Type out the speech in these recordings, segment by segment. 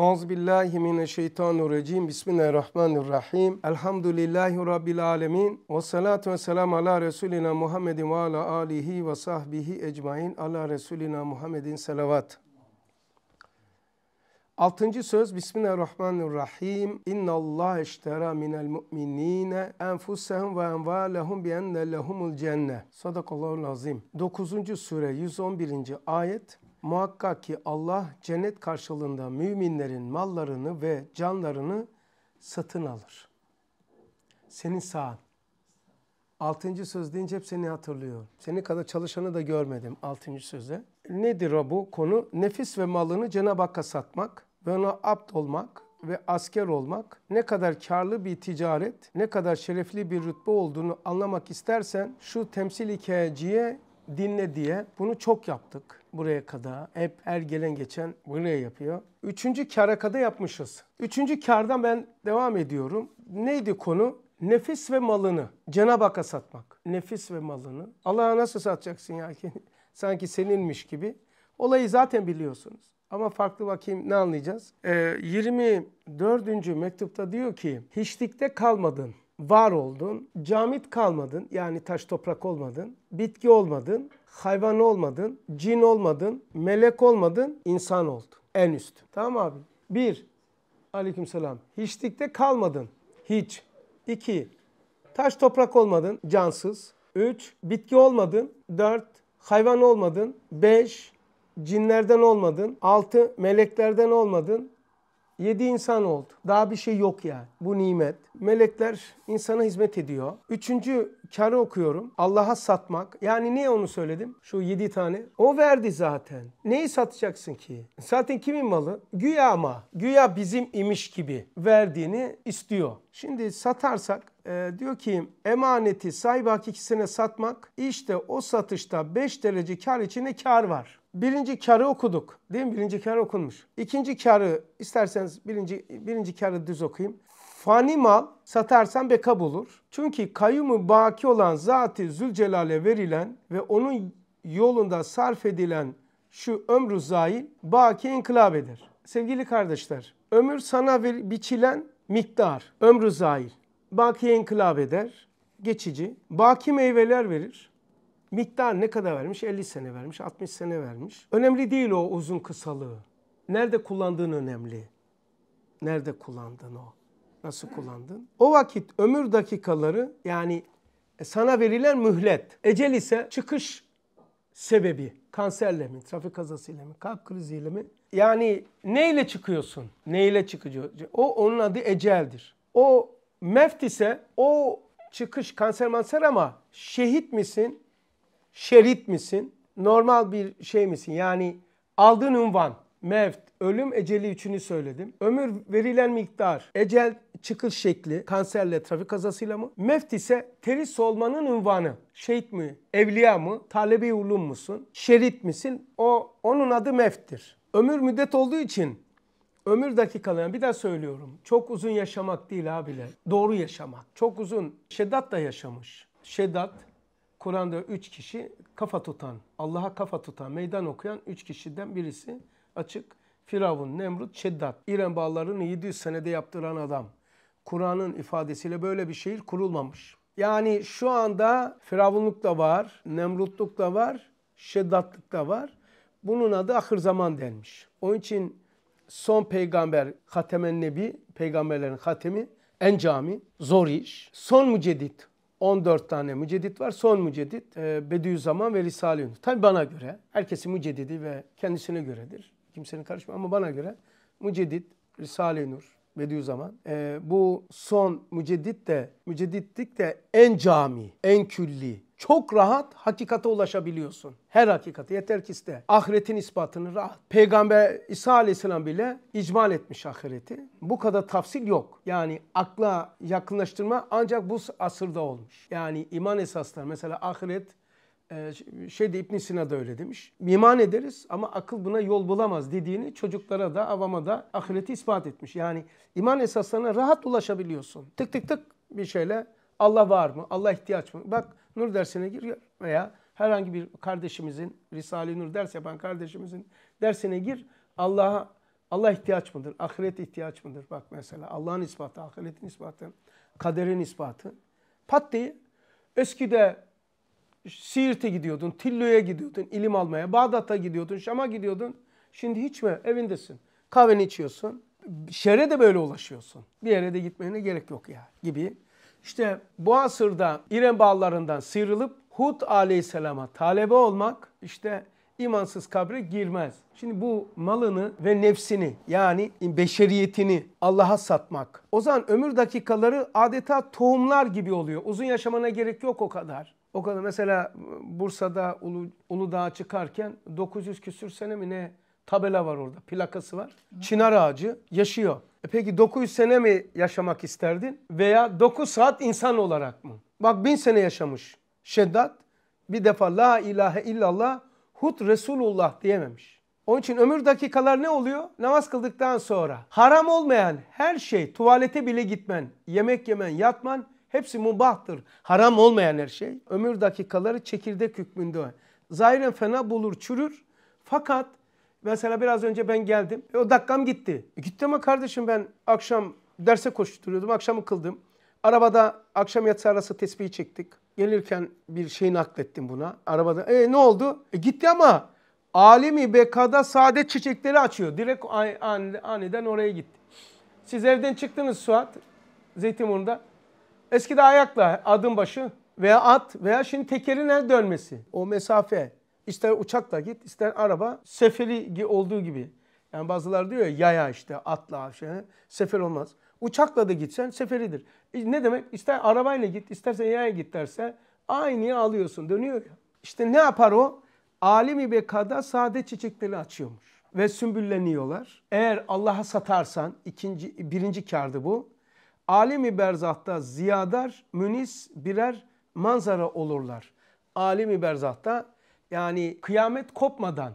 Euzubillahimineşşeytanirracim. Bismillahirrahmanirrahim. Elhamdülillahi Rabbil alemin. Ve salatu ve selamu ala Resulina Muhammedin ve ala alihi ve sahbihi ecmain. Ala Resulina Muhammedin selavat. Altıncı söz Bismillahirrahmanirrahim. İnna Allah eştera minel mu'minine enfusehum ve envalehum bi enne lehumul cenne. Sadakallahu lazim. Dokuzuncu sure 111. ayet. Muhakkak ki Allah cennet karşılığında müminlerin mallarını ve canlarını satın alır. Senin sağın. Altıncı söz deyince hep seni hatırlıyor. Seni kadar çalışanı da görmedim altıncı sözde. Nedir o bu konu? Nefis ve malını Cenab-ı Hakk'a satmak ve ona apt olmak ve asker olmak ne kadar karlı bir ticaret, ne kadar şerefli bir rütbe olduğunu anlamak istersen şu temsil hikayeciye dinle diye bunu çok yaptık buraya kada. Hep her gelen geçen buraya yapıyor. Üçüncü kara kada yapmışız. Üçüncü kardan ben devam ediyorum. Neydi konu? Nefis ve malını Cenab-ı Hak'a satmak. Nefis ve malını. Allah'a nasıl satacaksın ya ki? Sanki seninmiş gibi. Olayı zaten biliyorsunuz. Ama farklı bakayım ne anlayacağız? Ee, 24. mektupta diyor ki hiçlikte kalmadın var oldun, camit kalmadın yani taş toprak olmadın, bitki olmadın, hayvan olmadın, cin olmadın, melek olmadın, insan oldun. En üst. Tamam abi. Bir, aleyküm selam Hiçlikte kalmadın. Hiç. İki, taş toprak olmadın, cansız. Üç, bitki olmadın. Dört, hayvan olmadın. Beş, cinlerden olmadın. Altı, meleklerden olmadın. Yedi insan oldu. Daha bir şey yok yani. Bu nimet. Melekler insana hizmet ediyor. Üçüncü karı okuyorum. Allah'a satmak. Yani niye onu söyledim? Şu yedi tane. O verdi zaten. Neyi satacaksın ki? Zaten kimin malı? Güya ama. Güya bizim imiş gibi verdiğini istiyor. Şimdi satarsak e, diyor ki emaneti sahibi hakikisine satmak işte o satışta 5 derece kar içinde kar var birinci karı okuduk. Değil mi? Birinci karı okunmuş. İkinci karı isterseniz birinci, birinci karı düz okuyayım. Fani mal satarsan beka bulur. Çünkü kayyumu baki olan zati Zülcelal'e verilen ve onun yolunda sarf edilen şu ömrü zail baki inkılap eder. Sevgili kardeşler, ömür sana bir biçilen miktar, ömrü zail. Baki inkılap eder, geçici. Baki meyveler verir. Miktar ne kadar vermiş? 50 sene vermiş, 60 sene vermiş. Önemli değil o uzun kısalığı. Nerede kullandığın önemli. Nerede kullandın o? Nasıl kullandın? O vakit ömür dakikaları yani e, sana verilen mühlet. Ecel ise çıkış sebebi. Kanserle mi, trafik kazasıyla mı, kalp kriziyle mi? Yani neyle çıkıyorsun? Neyle çıkıyorsun? O onun adı eceldir. O meft ise o çıkış kanser manser ama şehit misin? şerit misin? Normal bir şey misin? Yani aldığın unvan, mevt, ölüm eceli üçünü söyledim. Ömür verilen miktar, ecel çıkış şekli kanserle, trafik kazasıyla mı? Mevt ise teri solmanın unvanı. Şehit mi, evliya mı, talebe ulum musun, şerit misin? O onun adı mevttir. Ömür müddet olduğu için ömür dakikalayan. bir daha söylüyorum. Çok uzun yaşamak değil abiler. Doğru yaşamak. Çok uzun. Şeddat da yaşamış. Şeddat Kur'an'da üç kişi kafa tutan, Allah'a kafa tutan, meydan okuyan üç kişiden birisi açık. Firavun, Nemrut, Şeddat. İrem bağlarını 700 senede yaptıran adam. Kur'an'ın ifadesiyle böyle bir şehir kurulmamış. Yani şu anda firavunluk da var, nemrutluk da var, şeddatlık da var. Bunun adı ahır zaman denmiş. Onun için son peygamber Hatemen Nebi, peygamberlerin hatemi, en cami, zor iş. Son mücedit, 14 tane mücedit var. Son mücedit e, Bediüzzaman ve Risale i Nur. Tabii bana göre. Herkesin mücedidi ve kendisine göredir. Kimsenin karışma ama bana göre mücedit, Risale-i Nur, Bediüzzaman. E, bu son müceddit de, mücedditlik de en cami, en külli, çok rahat hakikate ulaşabiliyorsun. Her hakikate yeter ki iste. Ahiretin ispatını rahat. Peygamber İsa Aleyhisselam bile icmal etmiş ahireti. Bu kadar tafsil yok. Yani akla yakınlaştırma ancak bu asırda olmuş. Yani iman esasları mesela ahiret e, şeyde İbn Sina da öyle demiş. İman ederiz ama akıl buna yol bulamaz dediğini çocuklara da avama da ahireti ispat etmiş. Yani iman esaslarına rahat ulaşabiliyorsun. Tık tık tık bir şeyle Allah var mı? Allah ihtiyaç mı? Bak Nur dersine gir veya herhangi bir kardeşimizin Risale-i Nur ders yapan kardeşimizin dersine gir. Allah'a Allah ihtiyaç mıdır? Ahiret ihtiyaç mıdır? Bak mesela Allah'ın ispatı, ahiretin ispatı, kaderin ispatı. Pat diye eskide Siirt'e gidiyordun, Tillo'ya gidiyordun, ilim almaya, Bağdat'a gidiyordun, Şam'a gidiyordun. Şimdi hiç mi? Evindesin. Kahveni içiyorsun. Şere de böyle ulaşıyorsun. Bir yere de gitmene gerek yok ya gibi. İşte bu asırda İrem bağlarından sıyrılıp Hud aleyhisselama talebe olmak işte imansız kabre girmez. Şimdi bu malını ve nefsini yani beşeriyetini Allah'a satmak. O zaman ömür dakikaları adeta tohumlar gibi oluyor. Uzun yaşamana gerek yok o kadar. O kadar mesela e, Bursa'da Ulu, Uludağ'a çıkarken 900 küsür sene mi ne tabela var orada plakası var. Çınar ağacı yaşıyor. E peki 900 sene mi yaşamak isterdin veya 9 saat insan olarak mı? Bak 1000 sene yaşamış Şeddat bir defa la ilahe illallah hut Resulullah diyememiş. Onun için ömür dakikalar ne oluyor? Namaz kıldıktan sonra haram olmayan her şey tuvalete bile gitmen, yemek yemen, yatman Hepsi mubahtır. Haram olmayan her şey. Ömür dakikaları çekirdek hükmünde. Zahiren fena bulur, çürür. Fakat mesela biraz önce ben geldim. E, o dakikam gitti. E, gitti ama kardeşim ben akşam derse koşturuyordum. Akşamı kıldım. Arabada akşam yatsı arası tesbihi çektik. Gelirken bir şey naklettim buna. Arabada e ne oldu? E, gitti ama alemi bekada sade çiçekleri açıyor. Direkt aniden oraya gitti. Siz evden çıktınız Suat. Zeytinburnu'da. Eskide ayakla adım başı veya at veya şimdi tekerine dönmesi. O mesafe. İster uçakla git ister araba. Seferi olduğu gibi. Yani bazılar diyor ya yaya işte atla şey, sefer olmaz. Uçakla da gitsen seferidir. E ne demek? İster arabayla git istersen yaya git derse aynıyı alıyorsun dönüyor ya. İşte ne yapar o? Alimi bekada sade çiçekleri açıyormuş. Ve sümbülleniyorlar. Eğer Allah'a satarsan ikinci, birinci kardı bu. Alimi berzahta ziyadar, münis birer manzara olurlar. Alimi berzahta yani kıyamet kopmadan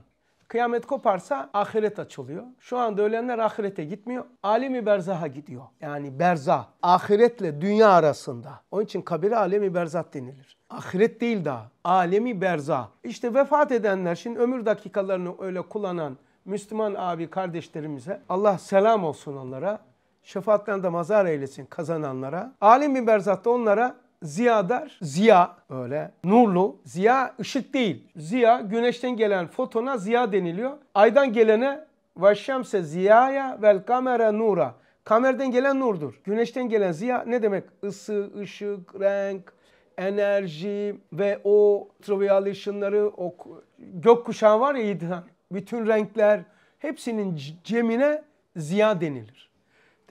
Kıyamet koparsa ahiret açılıyor. Şu anda ölenler ahirete gitmiyor. Alemi berzaha gidiyor. Yani berza, Ahiretle dünya arasında. Onun için kabire alemi berzat denilir. Ahiret değil daha. Alemi berza. İşte vefat edenler şimdi ömür dakikalarını öyle kullanan Müslüman abi kardeşlerimize Allah selam olsun onlara şefaatlerinde mazar eylesin kazananlara. Alim bin Berzat'ta onlara ziyadar, ziya öyle nurlu. Ziya ışık değil. Ziya güneşten gelen fotona ziya deniliyor. Aydan gelene ve şemse ziyaya vel kamera nura. Kamerden gelen nurdur. Güneşten gelen ziya ne demek? Isı, ışık, renk, enerji ve o ultraviyol ışınları, o gökkuşağı var ya İdhan. Bütün renkler hepsinin cemine ziya denilir.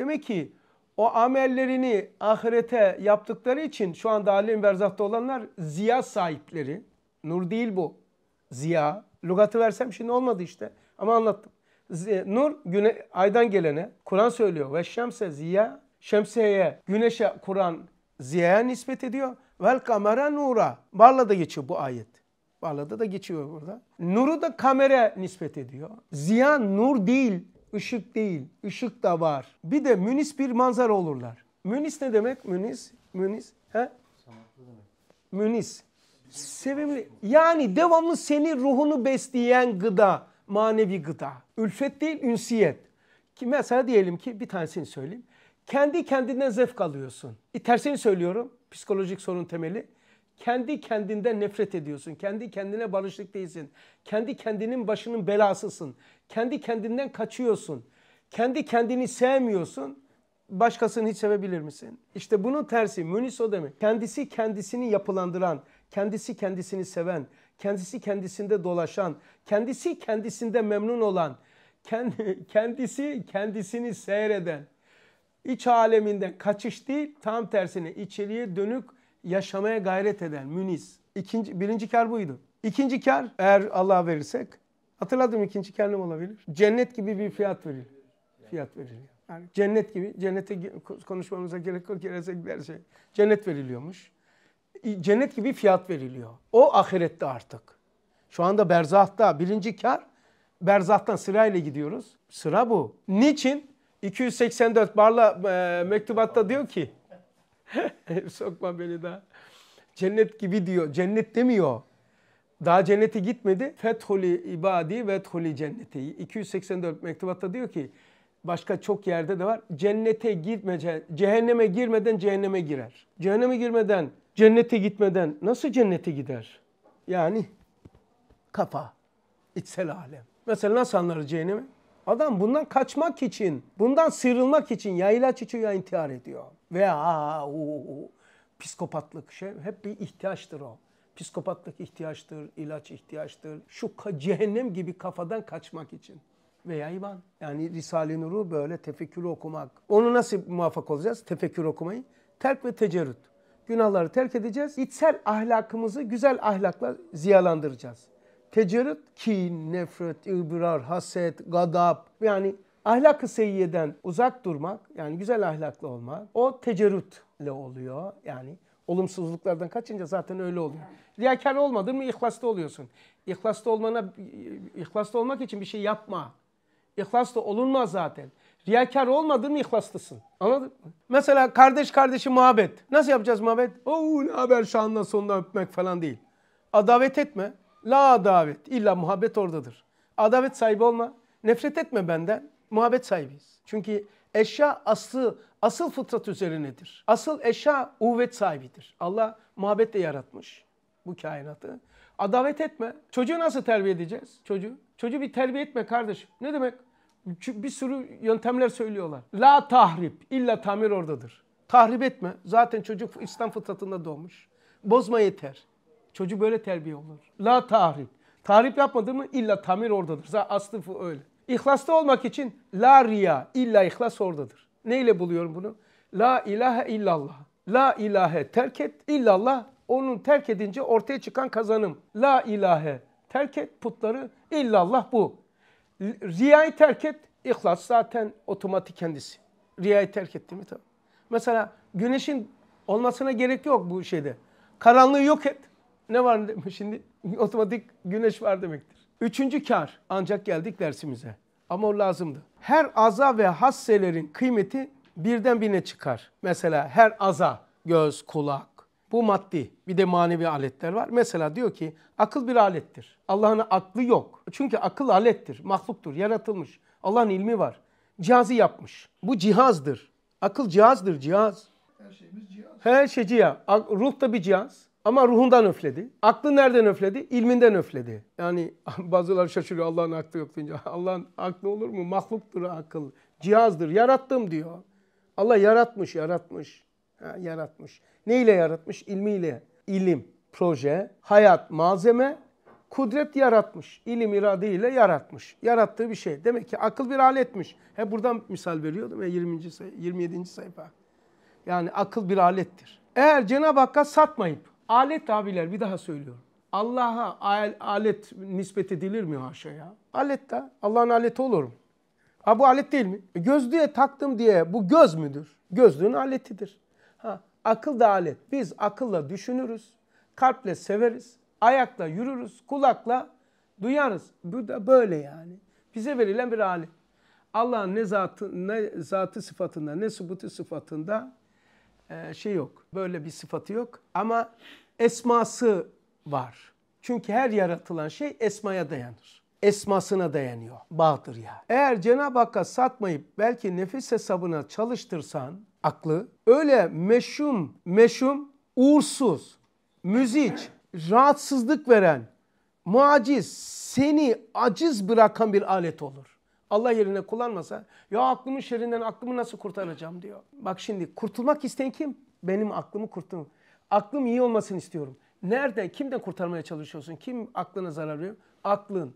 Demek ki o amellerini ahirete yaptıkları için şu anda alem berzahta olanlar ziya sahipleri. Nur değil bu. Ziya. Lugatı versem şimdi olmadı işte. Ama anlattım. Nur güne, aydan gelene Kur'an söylüyor. Ve şemse ziya şemseye güneşe Kur'an ziyaya nispet ediyor. Vel kamera nura. Barla da geçiyor bu ayet. Barla'da da geçiyor burada. Nuru da kamera nispet ediyor. Ziya nur değil. Işık değil, ışık da var. Bir de münis bir manzara olurlar. Münis ne demek? Münis, münis. He? Münis. Sevimli. Yani devamlı seni ruhunu besleyen gıda, manevi gıda. Ülfet değil, ünsiyet. Ki mesela diyelim ki bir tanesini söyleyeyim. Kendi kendinden zevk alıyorsun. E tersini söylüyorum. Psikolojik sorun temeli kendi kendinden nefret ediyorsun. Kendi kendine barışlık değilsin. Kendi kendinin başının belasısın. Kendi kendinden kaçıyorsun. Kendi kendini sevmiyorsun. Başkasını hiç sevebilir misin? İşte bunun tersi münis o demek. Kendisi kendisini yapılandıran, kendisi kendisini seven, kendisi kendisinde dolaşan, kendisi kendisinde memnun olan, kendisi kendisini seyreden, iç aleminden kaçış değil tam tersine içeriye dönük yaşamaya gayret eden münis. İkinci, birinci kar buydu. İkinci kar eğer Allah verirsek hatırladım ikinci kar ne olabilir? Cennet gibi bir fiyat verilir. Fiyat veriliyor. Yani cennet gibi cennete konuşmamıza gerek yok gelecek her şey. Cennet veriliyormuş. Cennet gibi fiyat veriliyor. O ahirette artık. Şu anda berzahta birinci kar berzahtan sırayla gidiyoruz. Sıra bu. Niçin? 284 barla e, mektubatta diyor ki Sokma beni daha. Cennet gibi diyor. Cennet demiyor. Daha cennete gitmedi. Fethuli ibadi ve thuli cenneti. 284 mektubatta diyor ki başka çok yerde de var. Cennete gitme, cehenneme girmeden cehenneme girer. Cehenneme girmeden, cennete gitmeden nasıl cennete gider? Yani kafa, içsel alem. Mesela nasıl anlar cehennemi? Adam bundan kaçmak için, bundan sıyrılmak için ya ilaç içiyor ya intihar ediyor veya o psikopatlık şey hep bir ihtiyaçtır o. Psikopatlık ihtiyaçtır, ilaç ihtiyaçtır. Şu cehennem gibi kafadan kaçmak için veya iman. Yani Risale-i Nur'u böyle tefekkür okumak. Onu nasıl muvaffak olacağız? Tefekkür okumayı. Terk ve tecerrüt. Günahları terk edeceğiz. İçsel ahlakımızı güzel ahlakla ziyalandıracağız. Tecerrüt, ki nefret, ibrar, haset, gadap yani Ahlak-ı seyyeden uzak durmak, yani güzel ahlaklı olmak, o tecerrütle oluyor. Yani olumsuzluklardan kaçınca zaten öyle oluyor. Riyakar olmadın mı ihlaslı oluyorsun. İhlaslı olmana ihlaslı olmak için bir şey yapma. İhlaslı olunmaz zaten. Riyakar olmadın mı ihlaslısın. Anladın mı? Mesela kardeş kardeşi muhabbet. Nasıl yapacağız muhabbet? Oo ne haber şu anda sonunda öpmek falan değil. Adavet etme. La adavet. İlla muhabbet oradadır. Adavet sahibi olma. Nefret etme benden muhabbet sahibiyiz. Çünkü eşya aslı, asıl fıtrat üzerinedir. Asıl eşya uvet sahibidir. Allah muhabbetle yaratmış bu kainatı. Adavet etme. Çocuğu nasıl terbiye edeceğiz? Çocuğu. Çocuğu bir terbiye etme kardeş. Ne demek? Bir sürü yöntemler söylüyorlar. La tahrip. illa tamir oradadır. Tahrip etme. Zaten çocuk İslam fıtratında doğmuş. Bozma yeter. Çocuğu böyle terbiye olur. La tahrip. Tahrip yapmadı mı illa tamir oradadır. Zaten aslı öyle. İhlasta olmak için la riya, illa ihlas oradadır. Neyle buluyorum bunu? La ilahe illallah. La ilahe terk et, illallah. Onun terk edince ortaya çıkan kazanım. La ilahe terk et putları, illallah bu. Riyayı terk et, ihlas zaten otomatik kendisi. Riyayı terk etti mi tamam. Mesela güneşin olmasına gerek yok bu şeyde. Karanlığı yok et. Ne var şimdi? Otomatik güneş var demektir. Üçüncü kar. Ancak geldik dersimize. Ama o lazımdı. Her aza ve hasselerin kıymeti birden birine çıkar. Mesela her aza, göz, kulak, bu maddi bir de manevi aletler var. Mesela diyor ki akıl bir alettir. Allah'ın aklı yok. Çünkü akıl alettir, mahluktur, yaratılmış. Allah'ın ilmi var. Cihazı yapmış. Bu cihazdır. Akıl cihazdır, cihaz. Her şeyimiz cihaz. Her şey cihaz. Ruh da bir cihaz. Ama ruhundan öfledi. Aklı nereden öfledi? İlminden öfledi. Yani bazılar şaşırıyor Allah'ın aklı yok deyince. Allah'ın aklı olur mu? Mahluktur akıl. Cihazdır. Yarattım diyor. Allah yaratmış, yaratmış. Ha, yaratmış. Ne ile yaratmış? İlmiyle. İlim, proje, hayat, malzeme, kudret yaratmış. İlim iradiyle yaratmış. Yarattığı bir şey. Demek ki akıl bir aletmiş. He buradan misal veriyordum ya 20. Say 27. sayfa. Yani akıl bir alettir. Eğer Cenab-ı Hakk'a satmayıp Alet abiler, bir daha söylüyorum. Allah'a al alet nispet edilir mi haşa ya? Alet de. Allah'ın aleti olurum. Ha bu alet değil mi? E, Gözlüğe taktım diye bu göz müdür? Gözlüğün aletidir. Ha, akıl da alet. Biz akılla düşünürüz, kalple severiz, ayakla yürürüz, kulakla duyarız. Bu da böyle yani. Bize verilen bir alet. Allah'ın ne zatı, ne zatı sıfatında ne subutu sıfatında ee, şey yok. Böyle bir sıfatı yok. Ama esması var. Çünkü her yaratılan şey esmaya dayanır. Esmasına dayanıyor. Bağdır ya. Eğer Cenab-ı Hakk'a satmayıp belki nefis hesabına çalıştırsan aklı öyle meşhum, meşhum, uğursuz, müziç, rahatsızlık veren, muaciz, seni aciz bırakan bir alet olur. Allah yerine kullanmasa ya aklımın şerinden aklımı nasıl kurtaracağım diyor. Bak şimdi kurtulmak isteyen kim? Benim aklımı kurtulun. Aklım iyi olmasını istiyorum. Nereden, kimden kurtarmaya çalışıyorsun? Kim aklına zarar veriyor? Aklın.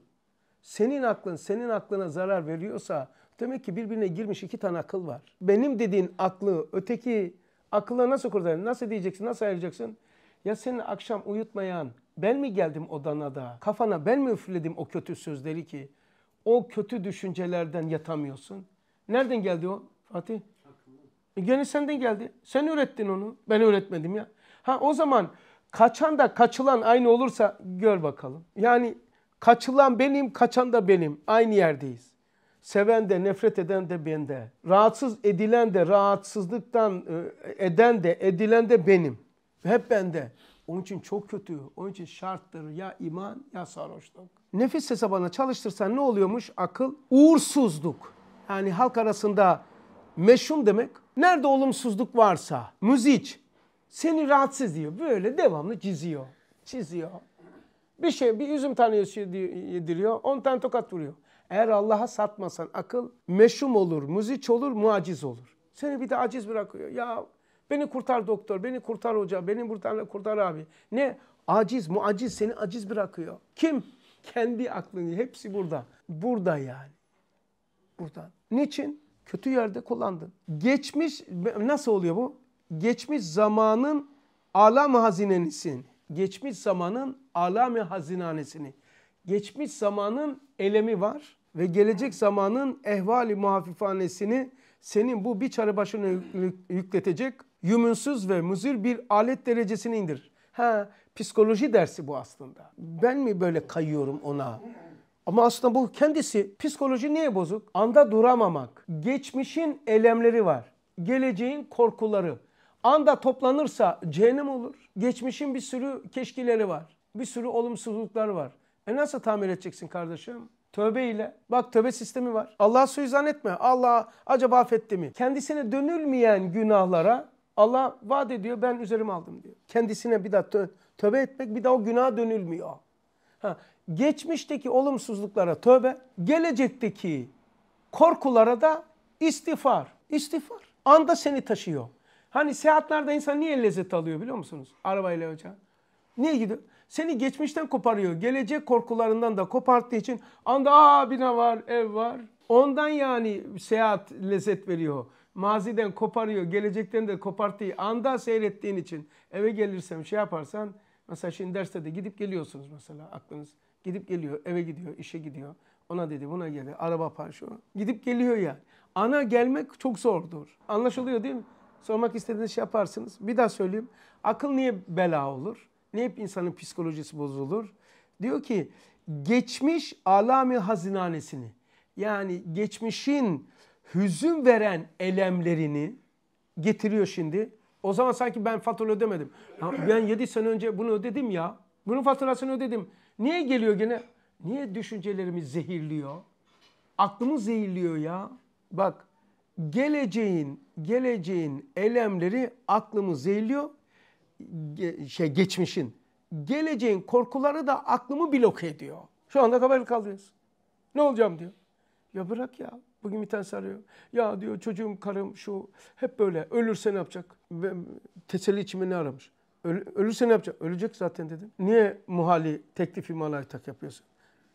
Senin aklın, senin aklına zarar veriyorsa demek ki birbirine girmiş iki tane akıl var. Benim dediğin aklı öteki akılla nasıl kurtarır? Nasıl diyeceksin, nasıl ayıracaksın? Ya senin akşam uyutmayan ben mi geldim odana da? Kafana ben mi üfledim o kötü sözleri ki? o kötü düşüncelerden yatamıyorsun. Nereden geldi o Fatih? E gene senden geldi. Sen ürettin onu. Ben üretmedim ya. Ha o zaman kaçan da kaçılan aynı olursa gör bakalım. Yani kaçılan benim, kaçan da benim. Aynı yerdeyiz. Seven de, nefret eden de bende. Rahatsız edilen de, rahatsızlıktan e, eden de, edilen de benim. Hep bende. Onun için çok kötü. Onun için şarttır ya iman ya sarhoşluk. Nefis hesabına çalıştırsan ne oluyormuş akıl? Uğursuzluk. Yani halk arasında meşhum demek. Nerede olumsuzluk varsa, müzik seni rahatsız diyor, Böyle devamlı çiziyor. Çiziyor. Bir şey, bir üzüm tanesi yediriyor, on tane tokat vuruyor. Eğer Allah'a satmasan akıl meşhum olur, müzik olur, muaciz olur. Seni bir de aciz bırakıyor. Ya Beni kurtar doktor, beni kurtar hoca, beni kurtar, kurtar abi. Ne? Aciz, muaciz seni aciz bırakıyor. Kim? Kendi aklını. Hepsi burada. Burada yani. Buradan. Niçin? Kötü yerde kullandın. Geçmiş, nasıl oluyor bu? Geçmiş zamanın alam hazinenisin, Geçmiş zamanın alam hazinanesini, Geçmiş zamanın elemi var ve gelecek zamanın ehvali muhafifanesini senin bu bir çarı başına yükletecek Yumunsuz ve müzir bir alet derecesine indirir. Ha, psikoloji dersi bu aslında. Ben mi böyle kayıyorum ona? Ama aslında bu kendisi psikoloji niye bozuk? Anda duramamak. Geçmişin elemleri var. Geleceğin korkuları. Anda toplanırsa cehennem olur. Geçmişin bir sürü keşkileri var. Bir sürü olumsuzluklar var. E nasıl tamir edeceksin kardeşim? Tövbe ile. Bak tövbe sistemi var. Allah'a suizan etme. Allah acaba affetti mi? Kendisine dönülmeyen günahlara Allah vaat ediyor ben üzerime aldım diyor. Kendisine bir daha tö tövbe etmek bir daha o günaha dönülmüyor. Ha, geçmişteki olumsuzluklara tövbe, gelecekteki korkulara da istiğfar. İstiğfar. Anda seni taşıyor. Hani seyahatlerde insan niye lezzet alıyor biliyor musunuz? Arabayla hocam. Niye gidiyor? Seni geçmişten koparıyor. Gelecek korkularından da koparttığı için anda aa bina var, ev var. Ondan yani seyahat lezzet veriyor maziden koparıyor, gelecekten de koparttığı anda seyrettiğin için eve gelirsem şey yaparsan mesela şimdi derste de gidip geliyorsunuz mesela aklınız gidip geliyor, eve gidiyor, işe gidiyor. Ona dedi, buna geldi, araba parşo. Gidip geliyor yani. Ana gelmek çok zordur. Anlaşılıyor değil mi? Sormak istediğiniz şey yaparsınız. Bir daha söyleyeyim. Akıl niye bela olur? Niye hep insanın psikolojisi bozulur? Diyor ki geçmiş alami hazinanesini yani geçmişin hüzün veren elemlerini getiriyor şimdi. O zaman sanki ben fatura ödemedim. Ya ben 7 sene önce bunu ödedim ya. Bunun faturasını ödedim. Niye geliyor gene? Niye düşüncelerimiz zehirliyor? Aklımı zehirliyor ya. Bak geleceğin geleceğin elemleri aklımı zehirliyor. Ge şey geçmişin. Geleceğin korkuları da aklımı bloke ediyor. Şu anda haber kalıyoruz. Ne olacağım diyor. Ya bırak ya. Bugün bir tanesi arıyor. Ya diyor çocuğum, karım şu hep böyle ölürse ne yapacak? Ve teselli için ne aramış? Öl, ölürse ne yapacak? Ölecek zaten dedim. Niye muhali teklifi tak yapıyorsun?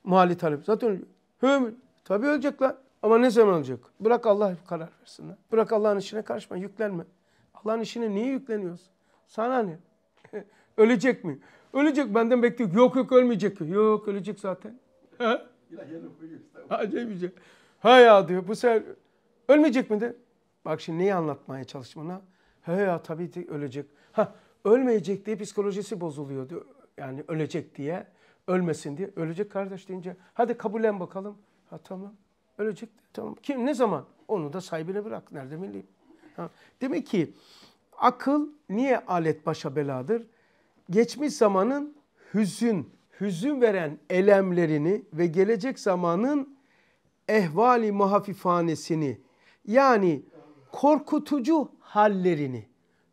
Muhali talep. Zaten ölüyor. Tabii ölecek lan. Ama ne zaman olacak? Bırak Allah karar versin lan. Bırak Allah'ın işine karışma, yüklenme. Allah'ın işine niye yükleniyorsun? Sana ne? ölecek mi? Ölecek benden bekliyor. Yok yok ölmeyecek. Yok ölecek zaten. Ha? Acayip bir şey. He ya diyor bu sefer ölmeyecek mi de? Bak şimdi neyi anlatmaya çalışmana? He ya tabii ki ölecek. Ha ölmeyecek diye psikolojisi bozuluyor diyor. Yani ölecek diye. Ölmesin diye. Ölecek kardeş deyince hadi kabullen bakalım. Ha tamam. Ölecek. Tamam. Kim ne zaman? Onu da sahibine bırak. Nerede bileyim. Ha. Demek ki akıl niye alet başa beladır? Geçmiş zamanın hüzün, hüzün veren elemlerini ve gelecek zamanın ehvali muhafifanesini yani korkutucu hallerini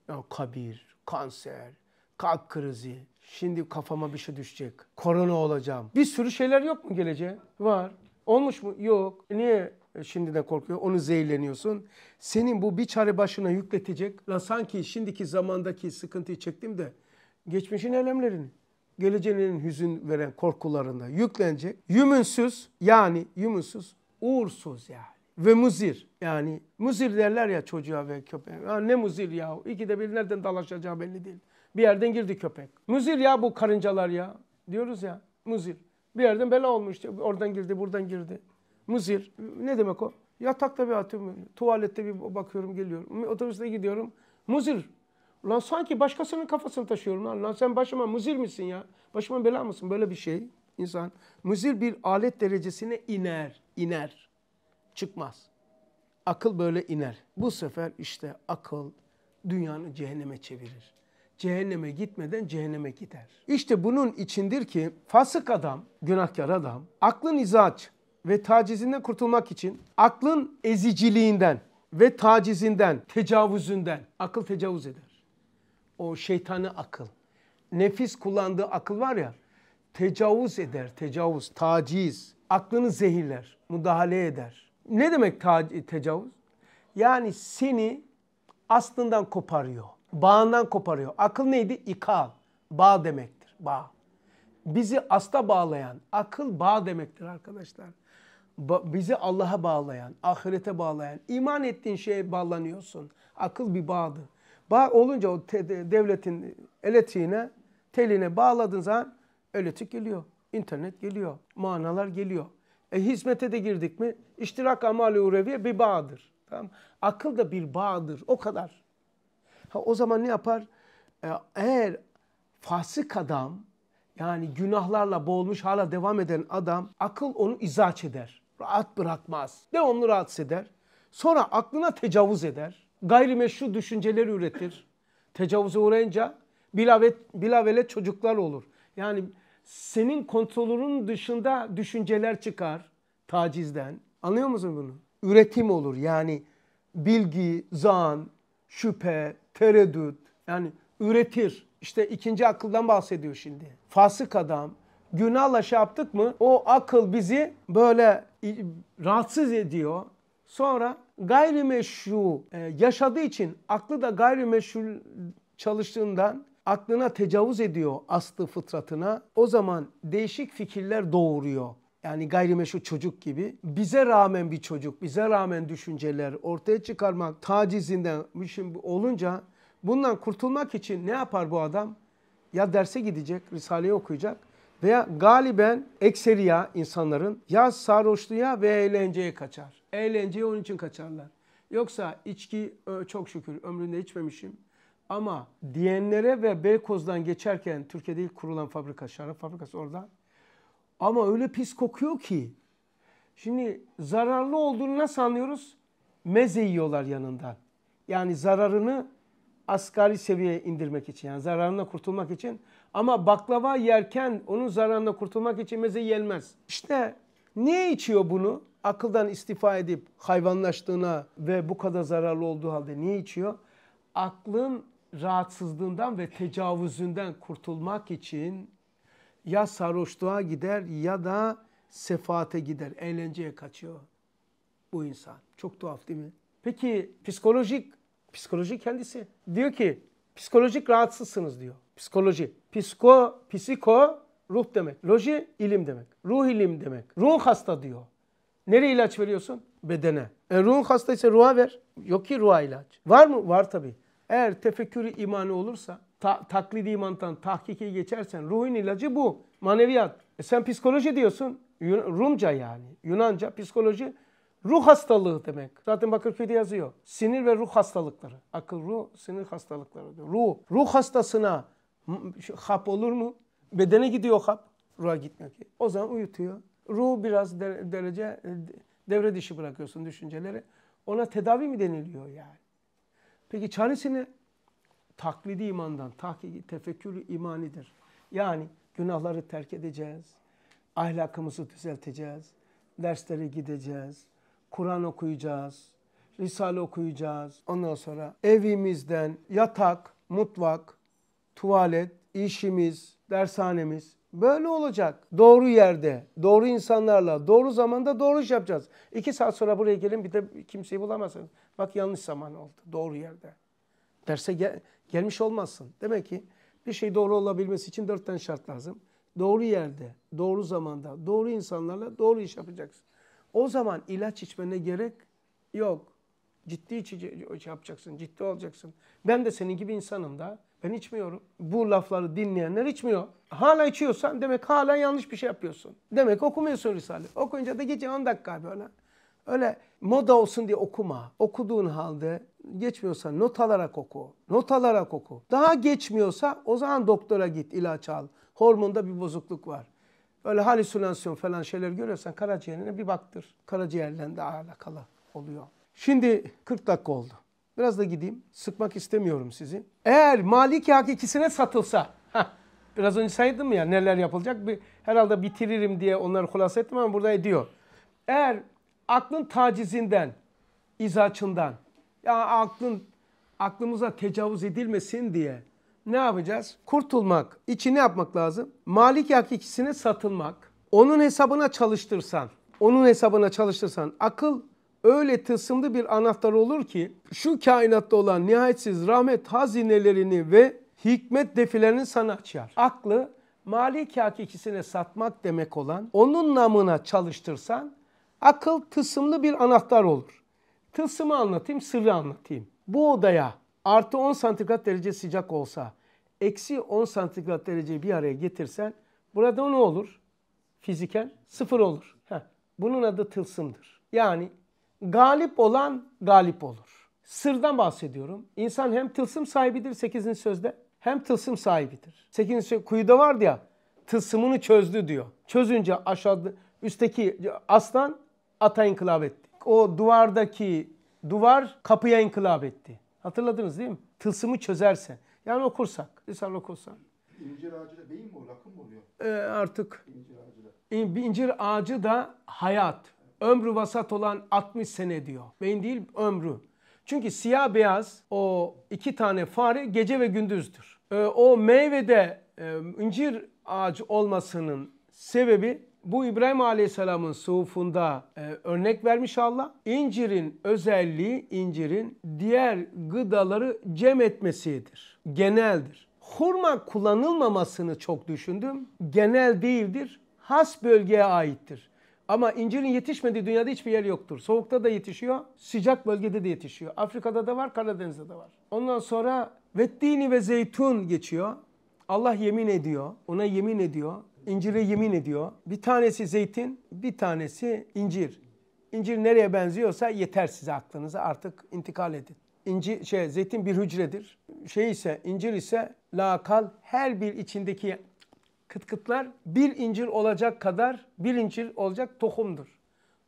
ya kabir, kanser, kalp krizi, şimdi kafama bir şey düşecek, korona olacağım. Bir sürü şeyler yok mu geleceğe? Var. Olmuş mu? Yok. Niye şimdi de korkuyor? Onu zehirleniyorsun. Senin bu bir çare başına yükletecek. La sanki şimdiki zamandaki sıkıntıyı çektim de geçmişin elemlerini geleceğinin hüzün veren korkularında yüklenecek. Yümünsüz yani yümünsüz uğursuz yani. Ve muzir yani muzir derler ya çocuğa ve köpeğe. Ya ne muzir ya de bir nereden dalaşacağı belli değil. Bir yerden girdi köpek. Muzir ya bu karıncalar ya diyoruz ya muzir. Bir yerden bela olmuştu oradan girdi buradan girdi. Muzir ne demek o? Yatakta bir atıyorum, tuvalette bir bakıyorum geliyorum. Otobüste gidiyorum. Muzir Lan sanki başkasının kafasını taşıyorum lan. Lan sen başıma muzir misin ya? Başıma bela mısın? Böyle bir şey insan. Muzir bir alet derecesine iner iner. Çıkmaz. Akıl böyle iner. Bu sefer işte akıl dünyanı cehenneme çevirir. Cehenneme gitmeden cehenneme gider. İşte bunun içindir ki fasık adam, günahkar adam aklın izaç ve tacizinden kurtulmak için aklın eziciliğinden ve tacizinden, tecavüzünden akıl tecavüz eder. O şeytani akıl. Nefis kullandığı akıl var ya tecavüz eder, tecavüz, taciz, aklını zehirler, müdahale eder. Ne demek tecavüz? Yani seni aslından koparıyor, bağından koparıyor. Akıl neydi? İkal, bağ demektir, bağ. Bizi asla bağlayan, akıl bağ demektir arkadaşlar. Ba bizi Allah'a bağlayan, ahirete bağlayan, iman ettiğin şeye bağlanıyorsun. Akıl bir bağdı. Bağ olunca o devletin eletiğine, teline bağladığın zaman eletik geliyor. İnternet geliyor, manalar geliyor. E, hizmete de girdik mi? İştirak amali ureviye bir bağdır. Tamam. Akıl da bir bağdır. O kadar. Ha, o zaman ne yapar? E, eğer fasık adam yani günahlarla boğulmuş hala devam eden adam akıl onu izaç eder. Rahat bırakmaz. Devamlı rahatsız eder. Sonra aklına tecavüz eder. Gayrimeşru düşünceleri üretir. Tecavüze uğrayınca bilavet, bilavele çocuklar olur. Yani senin kontrolünün dışında düşünceler çıkar tacizden. Anlıyor musun bunu? Üretim olur yani bilgi, zan, şüphe, tereddüt yani üretir. İşte ikinci akıldan bahsediyor şimdi. Fasık adam günahla şey yaptık mı o akıl bizi böyle rahatsız ediyor. Sonra gayrimeşru e, yaşadığı için aklı da gayrimeşru çalıştığından aklına tecavüz ediyor aslı fıtratına. O zaman değişik fikirler doğuruyor. Yani gayrimeşru çocuk gibi bize rağmen bir çocuk, bize rağmen düşünceler ortaya çıkarmak tacizinden müşim olunca bundan kurtulmak için ne yapar bu adam? Ya derse gidecek, Risale'yi okuyacak veya galiben ekseriya insanların ya sarhoşluğa ve eğlenceye kaçar. Eğlenceye onun için kaçarlar. Yoksa içki çok şükür ömründe içmemişim ama diyenlere ve Beykoz'dan geçerken Türkiye'de ilk kurulan fabrika, şarap fabrikası orada. Ama öyle pis kokuyor ki. Şimdi zararlı olduğunu nasıl anlıyoruz? Meze yiyorlar yanından. Yani zararını asgari seviyeye indirmek için yani zararına kurtulmak için. Ama baklava yerken onun zararına kurtulmak için meze yenmez. İşte niye içiyor bunu? Akıldan istifa edip hayvanlaştığına ve bu kadar zararlı olduğu halde niye içiyor? Aklın rahatsızlığından ve tecavüzünden kurtulmak için ya sarhoşluğa gider ya da sefaate gider, eğlenceye kaçıyor bu insan. Çok tuhaf değil mi? Peki psikolojik, psikoloji kendisi diyor ki psikolojik rahatsızsınız diyor. Psikoloji. Psiko, psiko ruh demek. Loji ilim demek. Ruh ilim demek. Ruh hasta diyor. Nereye ilaç veriyorsun? Bedene. E ruhun hastaysa ruha ver. Yok ki ruha ilaç. Var mı? Var tabii. Eğer tefekkürü imanı olursa, ta, taklidi imandan tahkike geçersen ruhun ilacı bu. Maneviyat. E sen psikoloji diyorsun. Rumca yani. Yunanca psikoloji ruh hastalığı demek. Zaten Bakırköy'de yazıyor. Sinir ve ruh hastalıkları. Akıl, ruh, sinir hastalıkları. Diyor. Ruh. Ruh hastasına hap olur mu? Bedene gidiyor hap. Ruha gitmiyor ki. O zaman uyutuyor. Ruh biraz derece e, devre dışı bırakıyorsun düşünceleri. Ona tedavi mi deniliyor yani? Peki çaresi ne? Taklidi imandan, tahkiki, tefekkürü imanidir. Yani günahları terk edeceğiz, ahlakımızı düzelteceğiz, derslere gideceğiz, Kur'an okuyacağız, Risale okuyacağız. Ondan sonra evimizden yatak, mutfak, tuvalet, işimiz, dershanemiz, Böyle olacak. Doğru yerde, doğru insanlarla, doğru zamanda doğru iş yapacağız. İki saat sonra buraya gelin bir de kimseyi bulamazsın. Bak yanlış zaman oldu. Doğru yerde. Derse gel, gelmiş olmazsın. Demek ki bir şey doğru olabilmesi için dört tane şart lazım. Doğru yerde, doğru zamanda, doğru insanlarla doğru iş yapacaksın. O zaman ilaç içmene gerek yok. Ciddi içici şey yapacaksın, ciddi olacaksın. Ben de senin gibi insanım da. Ben içmiyorum. Bu lafları dinleyenler içmiyor. Hala içiyorsan demek hala yanlış bir şey yapıyorsun. Demek okumuyorsun Risale. Okuyunca da gece 10 dakika böyle. Öyle moda olsun diye okuma. Okuduğun halde geçmiyorsa not alarak oku. Not alarak oku. Daha geçmiyorsa o zaman doktora git ilaç al. Hormonda bir bozukluk var. Öyle halüsinasyon falan şeyler görüyorsan karaciğerine bir baktır. Karaciğerle de alakalı oluyor. Şimdi 40 dakika oldu. Biraz da gideyim. Sıkmak istemiyorum sizi. Eğer Maliki hakikisine satılsa, biraz önce saydım ya neler yapılacak. Bir, herhalde bitiririm diye onları kulas ettim ama burada ediyor. Eğer aklın tacizinden, izaçından, ya aklın aklımıza tecavüz edilmesin diye ne yapacağız? Kurtulmak için ne yapmak lazım? Malik hakikisine satılmak. Onun hesabına çalıştırsan, onun hesabına çalıştırsan akıl öyle tılsımlı bir anahtar olur ki şu kainatta olan nihayetsiz rahmet hazinelerini ve hikmet defilerini sana açar. Aklı malik hakikisine satmak demek olan onun namına çalıştırsan akıl tısımlı bir anahtar olur. Tılsımı anlatayım, sırrı anlatayım. Bu odaya artı 10 santigrat derece sıcak olsa, eksi 10 santigrat derece bir araya getirsen burada ne olur? Fiziken sıfır olur. Heh. Bunun adı tılsımdır. Yani galip olan galip olur. Sırdan bahsediyorum. İnsan hem tılsım sahibidir 8. sözde hem tılsım sahibidir. 8. Söz, kuyuda vardı ya tılsımını çözdü diyor. Çözünce aşağıda üsteki aslan ata inkılap etti. O duvardaki duvar kapıya inkılap etti. Hatırladınız değil mi? Tılsımı çözerse Yani okursak. Lisan okursan. İncir ağacı da beyin mi o? Rakım mı oluyor? Ee, artık. İncir ağacı da. İncir ağacı da hayat ömrü vasat olan 60 sene diyor. Beyin değil ömrü. Çünkü siyah beyaz o iki tane fare gece ve gündüzdür. E, o meyvede e, incir ağacı olmasının sebebi bu İbrahim Aleyhisselam'ın suhufunda e, örnek vermiş Allah. İncirin özelliği incirin diğer gıdaları cem etmesidir. Geneldir. Hurma kullanılmamasını çok düşündüm. Genel değildir. Has bölgeye aittir. Ama incirin yetişmediği dünyada hiçbir yer yoktur. Soğukta da yetişiyor, sıcak bölgede de yetişiyor. Afrika'da da var, Karadeniz'de de var. Ondan sonra vettini ve zeytun geçiyor. Allah yemin ediyor, ona yemin ediyor, incire yemin ediyor. Bir tanesi zeytin, bir tanesi incir. İncir nereye benziyorsa yeter size aklınıza artık intikal edin. İnci, şey, zeytin bir hücredir. Şey ise, incir ise lakal her bir içindeki Kıtkıtlar bir incir olacak kadar bir incir olacak tohumdur.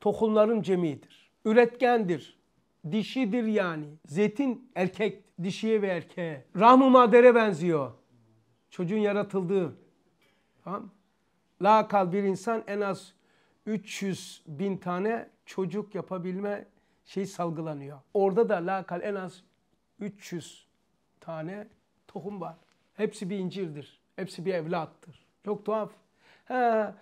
Tohumların cemidir. Üretkendir. Dişidir yani. Zeytin erkek, dişiye ve erkeğe. Rahmı madere benziyor. Çocuğun yaratıldığı. Tamam kal bir insan en az 300 bin tane çocuk yapabilme şey salgılanıyor. Orada da la kal en az 300 tane tohum var. Hepsi bir incirdir. Hepsi bir evlattır. Çok tuhaf. Ha,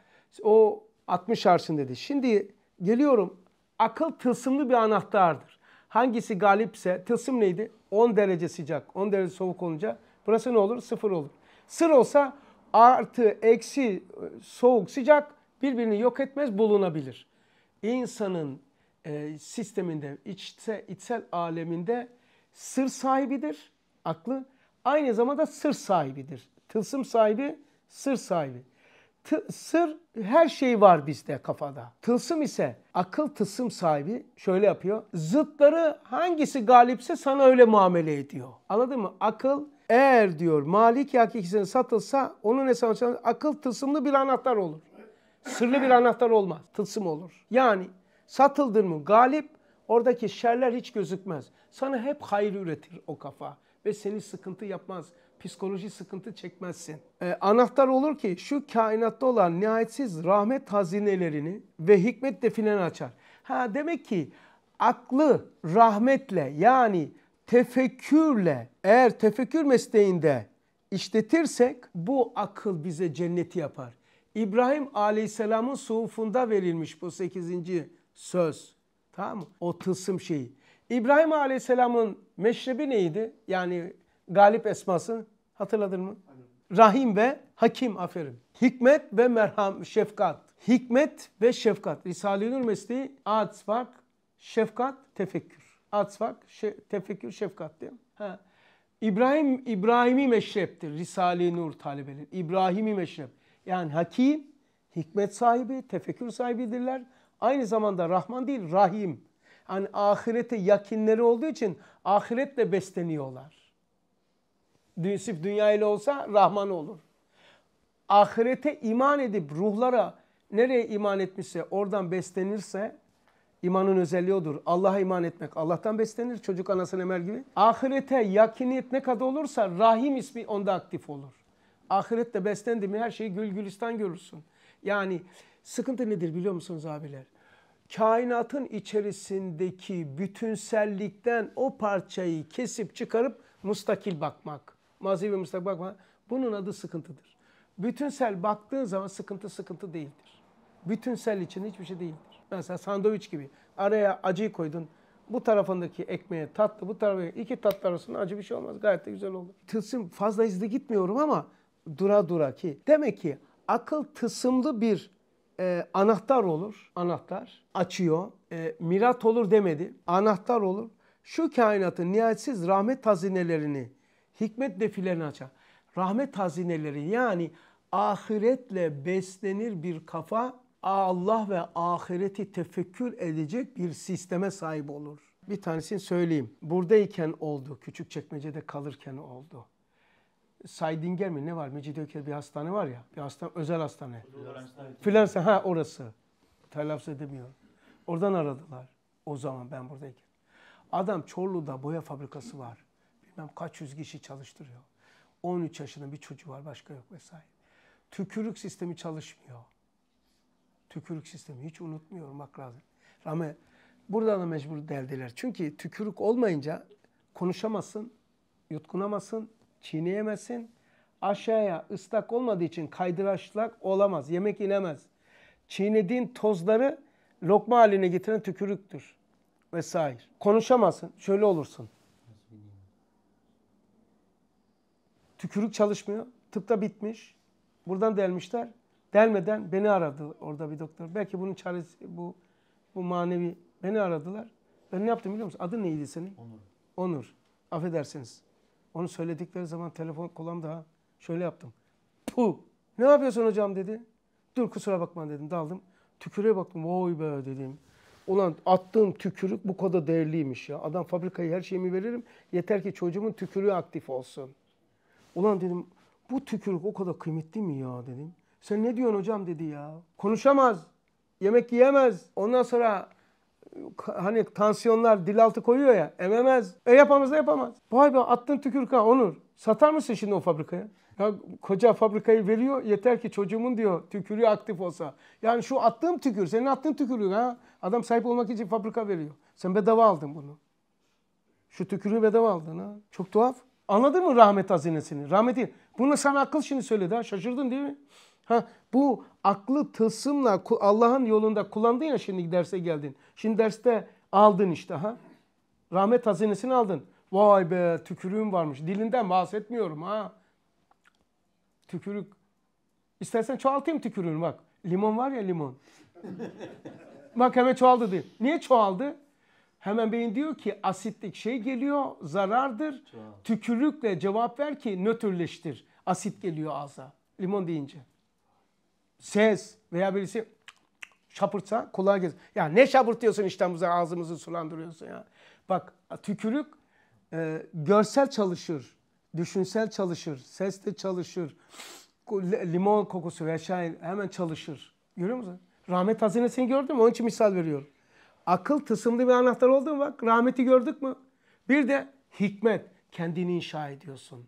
o 60 arşın dedi. Şimdi geliyorum. Akıl tılsımlı bir anahtardır. Hangisi galipse tılsım neydi? 10 derece sıcak, 10 derece soğuk olunca burası ne olur? Sıfır olur. Sır olsa artı, eksi, soğuk, sıcak birbirini yok etmez bulunabilir. İnsanın e, sisteminde, içse, içsel aleminde sır sahibidir aklı. Aynı zamanda sır sahibidir. Tılsım sahibi sır sahibi. T sır her şey var bizde kafada. Tılsım ise akıl tılsım sahibi şöyle yapıyor. Zıtları hangisi galipse sana öyle muamele ediyor. Anladın mı? Akıl eğer diyor Maliki hakikisine satılsa onun hesabına akıl tılsımlı bir anahtar olur. Sırlı bir anahtar olmaz. Tılsım olur. Yani satıldın mı galip oradaki şerler hiç gözükmez. Sana hep hayır üretir o kafa ve seni sıkıntı yapmaz psikoloji sıkıntı çekmezsin. Ee, anahtar olur ki şu kainatta olan nihayetsiz rahmet hazinelerini ve hikmet defineni açar. Ha demek ki aklı rahmetle yani tefekkürle eğer tefekkür mesleğinde işletirsek bu akıl bize cenneti yapar. İbrahim Aleyhisselam'ın suhufunda verilmiş bu 8. söz. Tamam mı? O tılsım şeyi. İbrahim Aleyhisselam'ın meşrebi neydi? Yani galip esması hatırladın mı? Rahim ve hakim aferin. Hikmet ve merham şefkat. Hikmet ve şefkat. Risale-i Nur mesleği atfak şefkat, tefekkür. atfak şe tefekkür, şefkat diye. Ha. İbrahim İbrahimi meşreptir Risale-i Nur talebeleri. İbrahimi meşrep. Yani hakim, hikmet sahibi, tefekkür sahibidirler. Aynı zamanda Rahman değil, Rahim. Yani ahirete yakinleri olduğu için ahiretle besleniyorlar sırf dünya ile olsa Rahman olur. Ahirete iman edip ruhlara nereye iman etmişse oradan beslenirse imanın özelliği odur. Allah'a iman etmek. Allah'tan beslenir çocuk anasını emer gibi. Ahirete yakiniyet ne kadar olursa Rahim ismi onda aktif olur. Ahirette beslendi mi her şeyi gül gülistan görürsün. Yani sıkıntı nedir biliyor musunuz abiler? Kainatın içerisindeki bütünsellikten o parçayı kesip çıkarıp mustakil bakmak. Mazi ve müstakbel Bunun adı sıkıntıdır. Bütünsel baktığın zaman sıkıntı sıkıntı değildir. Bütünsel için hiçbir şey değildir. Mesela sandviç gibi. Araya acıyı koydun. Bu tarafındaki ekmeğe tatlı, bu tarafa iki tatlı arasında acı bir şey olmaz. Gayet de güzel olur. Tılsım fazla hızlı gitmiyorum ama dura dura ki. Demek ki akıl tısımlı bir e, anahtar olur. Anahtar açıyor. E, mirat olur demedi. Anahtar olur. Şu kainatın nihayetsiz rahmet hazinelerini hikmet defilerini açar. Rahmet hazineleri yani ahiretle beslenir bir kafa Allah ve ahireti tefekkür edecek bir sisteme sahip olur. Bir tanesini söyleyeyim. Buradayken oldu. Küçük çekmecede kalırken oldu. Saydinger mi ne var? Mecidiyeköy'de bir hastane var ya. Bir hastane, özel hastane. Floransa ha orası. Telaffuz edemiyorum. Oradan aradılar. O zaman ben buradayken. Adam Çorlu'da boya fabrikası var bilmem kaç yüz kişi çalıştırıyor. 13 yaşında bir çocuğu var başka yok vesaire. Tükürük sistemi çalışmıyor. Tükürük sistemi hiç unutmuyorum bak lazım. Ama burada da mecbur deldiler. Çünkü tükürük olmayınca konuşamazsın, yutkunamazsın, çiğneyemezsin. Aşağıya ıslak olmadığı için kaydıraçlak olamaz, yemek inemez. Çiğnediğin tozları lokma haline getiren tükürüktür vesaire. Konuşamazsın, şöyle olursun. Tükürük çalışmıyor. Tıpta bitmiş. Buradan delmişler. Delmeden beni aradı orada bir doktor. Belki bunun çaresi bu bu manevi beni aradılar. Ben ne yaptım biliyor musun? Adı neydi senin? Onur. Onur. Affedersiniz. Onu söyledikleri zaman telefon kulağımda ha. Şöyle yaptım. Puh. Ne yapıyorsun hocam dedi. Dur kusura bakma dedim. Daldım. Tükürüğe baktım. Vay be dedim. Ulan attığım tükürük bu kadar değerliymiş ya. Adam fabrikayı her şeyimi veririm. Yeter ki çocuğumun tükürüğü aktif olsun. Ulan dedim bu tükürük o kadar kıymetli mi ya dedim. Sen ne diyorsun hocam dedi ya. Konuşamaz. Yemek yiyemez. Ondan sonra hani tansiyonlar dil altı koyuyor ya ememez. E yapamaz da yapamaz. Vay be attın tükürük ha Onur. Satar mısın şimdi o fabrikaya? Ya koca fabrikayı veriyor yeter ki çocuğumun diyor tükürüğü aktif olsa. Yani şu attığım tükür senin attığın tükürük ha. Adam sahip olmak için fabrika veriyor. Sen bedava aldın bunu. Şu tükürüğü bedava aldın ha. Çok tuhaf. Anladın mı rahmet hazinesini? Rahmeti. Bunu sana akıl şimdi söyledi ha. Şaşırdın değil mi? Ha, bu aklı tılsımla Allah'ın yolunda kullandın ya şimdi derse geldin. Şimdi derste aldın işte ha. Rahmet hazinesini aldın. Vay be tükürüğüm varmış. Dilinden bahsetmiyorum ha. Tükürük. İstersen çoğaltayım tükürüğünü bak. Limon var ya limon. bak hemen çoğaldı değil. Niye çoğaldı? Hemen beyin diyor ki asitlik şey geliyor zarardır. Tükürükle cevap ver ki nötrleştir. Asit geliyor ağza limon deyince. Ses veya birisi şapırtsa kulağa gelir. Ya ne şapırtıyorsun bize ağzımızı sulandırıyorsun ya. Bak tükürük e, görsel çalışır, düşünsel çalışır, ses de çalışır. Limon kokusu vesaire hemen çalışır. Görüyor musun? Rahmet hazinesini gördün mü? Onun için misal veriyorum. Akıl tısımlı bir anahtar oldu mu bak rahmeti gördük mü? Bir de hikmet kendini inşa ediyorsun.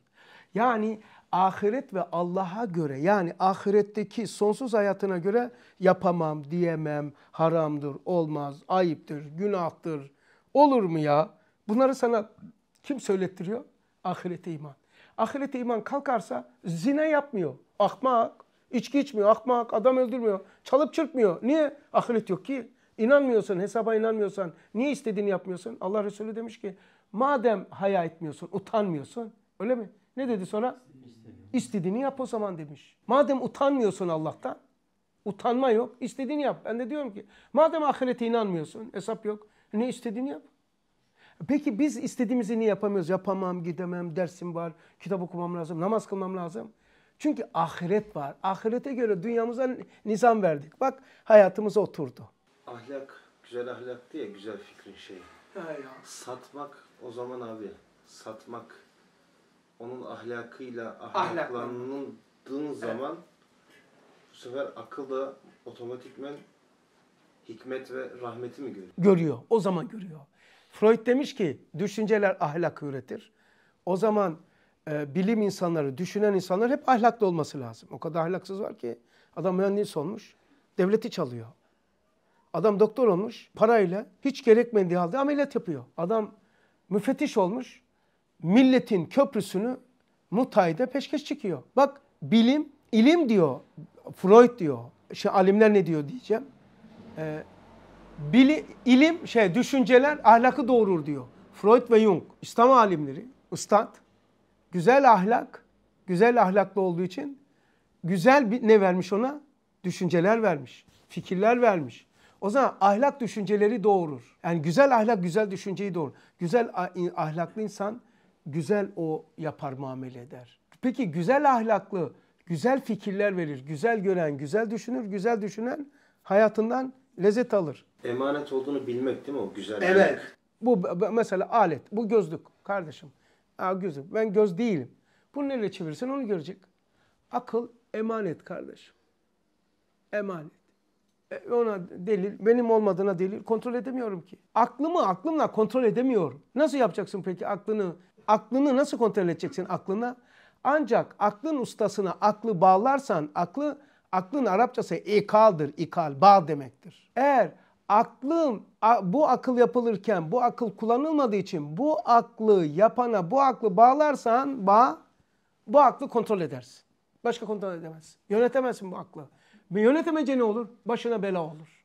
Yani ahiret ve Allah'a göre yani ahiretteki sonsuz hayatına göre yapamam, diyemem, haramdır, olmaz, ayıptır, günahtır. Olur mu ya? Bunları sana kim söylettiriyor? Ahirete iman. Ahirete iman kalkarsa zina yapmıyor. akmak, içki içmiyor, akmak, adam öldürmüyor, çalıp çırpmıyor. Niye? Ahiret yok ki. İnanmıyorsan, hesaba inanmıyorsan, niye istediğini yapmıyorsun? Allah Resulü demiş ki madem haya etmiyorsun, utanmıyorsun öyle mi? Ne dedi sonra? İstediğini yap o zaman demiş. Madem utanmıyorsun Allah'tan, utanma yok, istediğini yap. Ben de diyorum ki madem ahirete inanmıyorsun, hesap yok, ne istediğini yap. Peki biz istediğimizi niye yapamıyoruz? Yapamam, gidemem, dersim var, kitap okumam lazım, namaz kılmam lazım. Çünkü ahiret var. Ahirete göre dünyamıza nizam verdik. Bak hayatımıza oturdu ahlak, güzel ahlak diye güzel fikrin şeyi. He ya. Satmak o zaman abi satmak onun ahlakıyla ahlaklandığın evet. zaman bu sefer akıl da otomatikmen hikmet ve rahmeti mi görüyor? Görüyor. O zaman görüyor. Freud demiş ki düşünceler ahlak üretir. O zaman e, bilim insanları, düşünen insanlar hep ahlaklı olması lazım. O kadar ahlaksız var ki adam mühendis olmuş, devleti çalıyor. Adam doktor olmuş, parayla hiç gerekmediği halde ameliyat yapıyor. Adam müfettiş olmuş, milletin köprüsünü Mutay'da peşkeş çekiyor. Bak bilim, ilim diyor, Freud diyor, şey, alimler ne diyor diyeceğim. Ee, bili, ilim, şey, düşünceler ahlakı doğurur diyor. Freud ve Jung, İslam alimleri, ustad, güzel ahlak, güzel ahlaklı olduğu için güzel bir, ne vermiş ona? Düşünceler vermiş, fikirler vermiş. O zaman ahlak düşünceleri doğurur. Yani güzel ahlak güzel düşünceyi doğurur. Güzel ahlaklı insan güzel o yapar muamele eder. Peki güzel ahlaklı güzel fikirler verir. Güzel gören güzel düşünür. Güzel düşünen hayatından lezzet alır. Emanet olduğunu bilmek değil mi o güzel? Evet. Bu mesela alet. Bu gözlük kardeşim. Aa, gözlük. Ben göz değilim. Bunu nereye çevirsen onu görecek. Akıl emanet kardeşim. Emanet. E, ona delil, benim olmadığına delil kontrol edemiyorum ki. Aklımı aklımla kontrol edemiyorum. Nasıl yapacaksın peki aklını? Aklını nasıl kontrol edeceksin aklına? Ancak aklın ustasına aklı bağlarsan aklı aklın Arapçası ikaldır. İkal bağ demektir. Eğer aklım bu akıl yapılırken bu akıl kullanılmadığı için bu aklı yapana bu aklı bağlarsan bağ bu aklı kontrol edersin. Başka kontrol edemezsin. Yönetemezsin bu aklı. Yönetemeyince ne olur? Başına bela olur.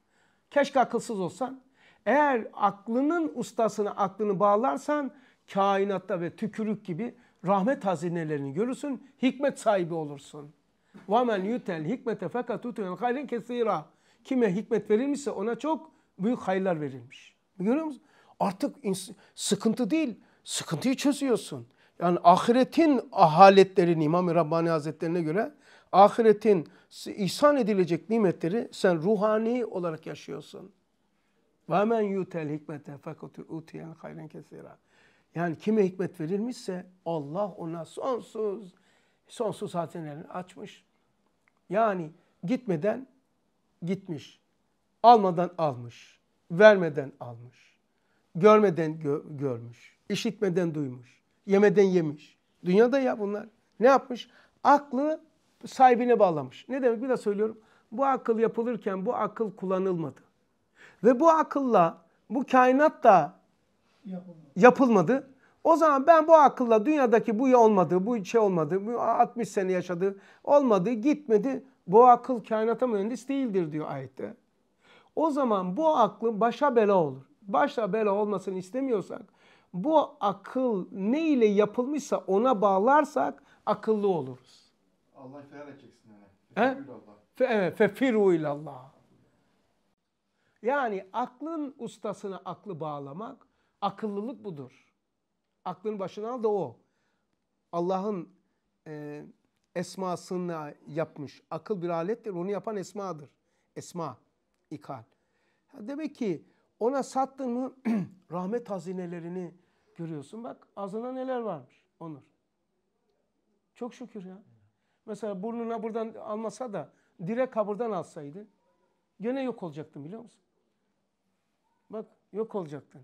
Keşke akılsız olsan. Eğer aklının ustasına aklını bağlarsan kainatta ve tükürük gibi rahmet hazinelerini görürsün, hikmet sahibi olursun. وَمَنْ يُتَلْ hikmete fakat اُتُوَ الْخَيْرٍ كَسِيرًا Kime hikmet verilmişse ona çok büyük hayırlar verilmiş. Görüyor musun? Artık sıkıntı değil, sıkıntıyı çözüyorsun. Yani ahiretin ahaletlerini İmam-ı Rabbani Hazretlerine göre ahiretin ihsan edilecek nimetleri sen ruhani olarak yaşıyorsun. Ve men yutel hikmete fekutul utiyen hayren kesira. Yani kime hikmet verilmişse Allah ona sonsuz sonsuz hazinelerini açmış. Yani gitmeden gitmiş. Almadan almış. Vermeden almış. Görmeden gö- görmüş. işitmeden duymuş. Yemeden yemiş. Dünyada ya bunlar. Ne yapmış? Aklı sahibine bağlamış. Ne demek bir daha söylüyorum. Bu akıl yapılırken bu akıl kullanılmadı. Ve bu akılla bu kainat da yapılmadı. yapılmadı. O zaman ben bu akılla dünyadaki bu olmadı, bu şey olmadı, bu 60 sene yaşadı, olmadı, gitmedi. Bu akıl kainata mühendis değildir diyor ayette. O zaman bu aklı başa bela olur. Başa bela olmasını istemiyorsak bu akıl ne ile yapılmışsa ona bağlarsak akıllı oluruz. Allah'ı feryat edeceksin yani. He? Fe, evet, fefiru ilallah. Yani aklın ustasına aklı bağlamak, akıllılık budur. Aklın başına al da o. Allah'ın e, esmasını yapmış. Akıl bir alettir. Onu yapan esmadır. Esma, ikal. Demek ki ona sattın mı rahmet hazinelerini görüyorsun. Bak ağzına neler varmış Onur. Çok şükür ya. Mesela burnuna buradan almasa da direk kaburdan alsaydı gene yok olacaktın biliyor musun? Bak yok olacaktın.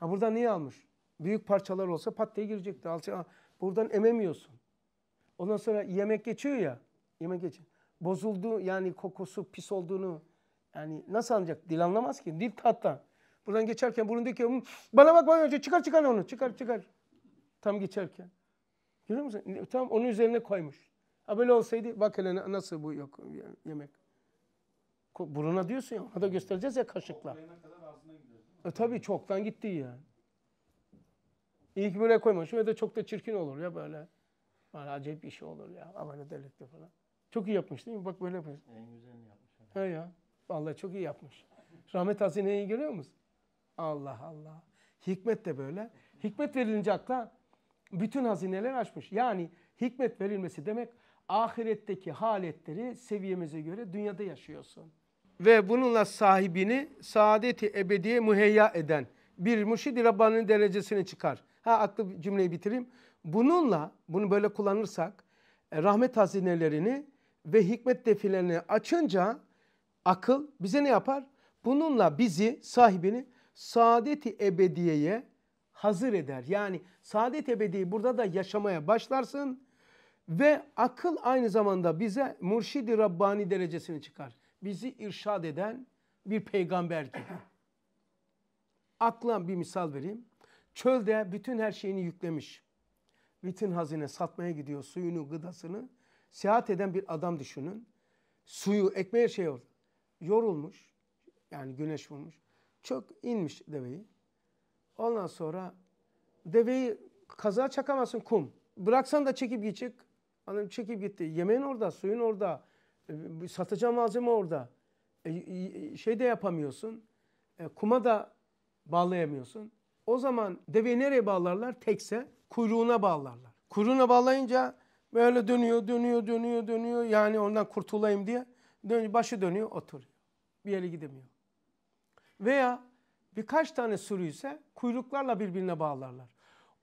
Ha burada niye almış? Büyük parçalar olsa pat diye girecekti. Alça, buradan ememiyorsun. Ondan sonra yemek geçiyor ya. Yemek geçiyor. Bozuldu yani kokusu pis olduğunu yani nasıl anlayacak? Dil anlamaz ki. Dil tatta. Buradan geçerken burun diyor ki hmm, bana bak bana önce çıkar çıkar onu. Çıkar çıkar. Tam geçerken. Görüyor musun? Tam onun üzerine koymuş. Ha böyle olsaydı bak hele nasıl bu yok yemek. Buruna diyorsun ya ona da göstereceğiz ya kaşıkla. E tabii çoktan gitti yani. İyi ki böyle koymamışım ya da çok da çirkin olur ya böyle. Böyle acayip bir şey olur ya. Havale delikli falan. Çok iyi yapmış değil mi? Bak böyle yapmış. En güzelini yapmış. He ya. Vallahi çok iyi yapmış. Rahmet hazineyi görüyor musun? Allah Allah. Hikmet de böyle. Hikmet verilince akla bütün hazineler açmış. Yani hikmet verilmesi demek ahiretteki haletleri seviyemize göre dünyada yaşıyorsun. Ve bununla sahibini saadeti ebediye müheyya eden bir müşid-i Rabbani'nin derecesine çıkar. Ha aklı cümleyi bitireyim. Bununla bunu böyle kullanırsak e, rahmet hazinelerini ve hikmet defilerini açınca akıl bize ne yapar? Bununla bizi sahibini saadeti ebediyeye hazır eder. Yani saadet ebedi burada da yaşamaya başlarsın ve akıl aynı zamanda bize mürşidi Rabbani derecesini çıkar. Bizi irşad eden bir peygamber gibi. Akla bir misal vereyim. Çölde bütün her şeyini yüklemiş. Bütün hazine satmaya gidiyor suyunu, gıdasını. Seyahat eden bir adam düşünün. Suyu, ekmeği şey oldu. Yorulmuş. Yani güneş vurmuş. Çok inmiş deveyi. Ondan sonra deveyi kaza çakamasın kum. Bıraksan da çekip gidecek. Annem çekip gitti. Yemeğin orada, suyun orada. E, malzeme orada. E, şey de yapamıyorsun. E, kuma da bağlayamıyorsun. O zaman deveyi nereye bağlarlar? Tekse kuyruğuna bağlarlar. Kuyruğuna bağlayınca böyle dönüyor, dönüyor, dönüyor, dönüyor. Yani ondan kurtulayım diye. Dönüyor, başı dönüyor, oturuyor. Bir yere gidemiyor. Veya birkaç tane sürüyse kuyruklarla birbirine bağlarlar.